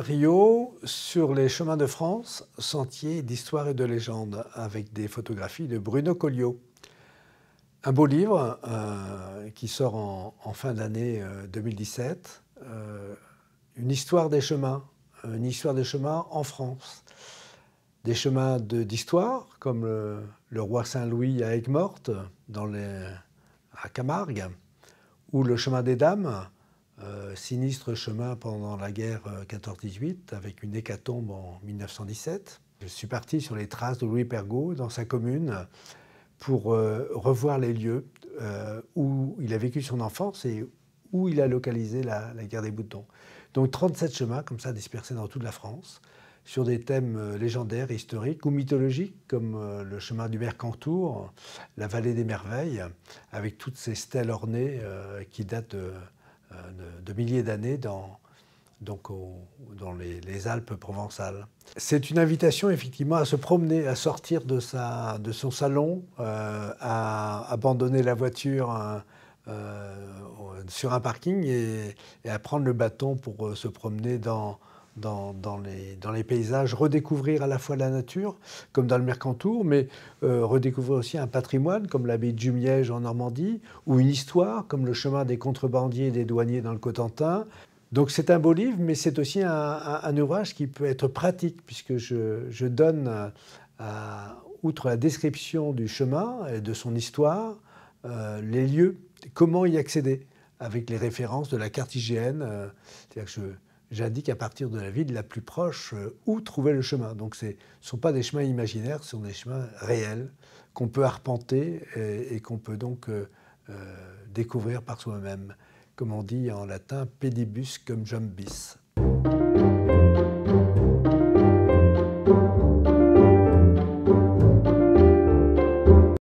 Rio sur les chemins de France, sentiers d'histoire et de légende, avec des photographies de Bruno Colliot. Un beau livre euh, qui sort en, fin d'année 2017, euh, euh, une histoire des chemins, une histoire des chemins en France. Des chemins d'histoire, comme le, le roi Saint-Louis à Aigues-Mortes, à Camargue, ou le chemin des dames, euh, sinistre chemin pendant la guerre 14-18 euh, avec une hécatombe en 1917. Je suis parti sur les traces de Louis Pergaud dans sa commune pour euh, revoir les lieux où il a vécu son enfance et où il a localisé la, la guerre des boutons. Donc 37 chemins comme ça dispersés dans toute la France sur des thèmes légendaires, historiques ou mythologiques, comme le chemin du Mercantour, la vallée des merveilles, avec toutes ces stèles ornées qui datent de, euh, de, milliers d'années dans, donc dans les, Alpes provençales. C'est une invitation effectivement à se promener, à sortir de, son salon, euh, à abandonner la voiture euh, sur un parking et, à prendre le bâton pour se promener dans, dans, dans, les, dans, les, paysages, redécouvrir à la fois la nature, comme dans le Mercantour, mais euh, redécouvrir aussi un patrimoine, comme l'abbaye de Jumièges en Normandie, ou une histoire, comme le chemin des contrebandiers et des douaniers dans le Cotentin. Donc c'est un beau livre, mais c'est aussi un, ouvrage qui peut être pratique, puisque je, je donne, euh, à, outre la description du chemin et de son histoire, euh, les lieux, comment y accéder, avec les références de la carte IGN. je j'indique à partir de la ville la plus proche euh, où trouver le chemin. Donc ce ne sont pas des chemins imaginaires, ce sont des chemins réels qu'on peut arpenter euh, et, qu'on peut donc euh, découvrir par soi-même. Comme on dit en latin, pedibus cum jambis ».